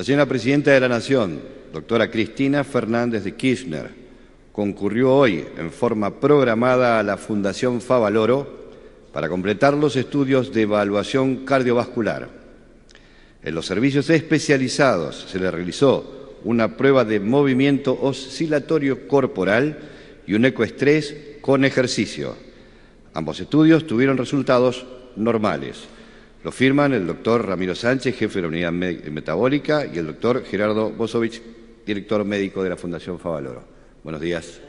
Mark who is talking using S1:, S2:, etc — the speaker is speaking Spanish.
S1: La señora presidenta de la Nación, doctora Cristina Fernández de Kirchner, concurrió hoy en forma programada a la Fundación Favaloro para completar los estudios de evaluación cardiovascular. En los servicios especializados se le realizó una prueba de movimiento oscilatorio corporal y un ecoestrés con ejercicio. Ambos estudios tuvieron resultados normales. Lo firman el doctor Ramiro Sánchez, jefe de la unidad metabólica, y el doctor Gerardo Bosovich, director médico de la Fundación Favaloro. Buenos días.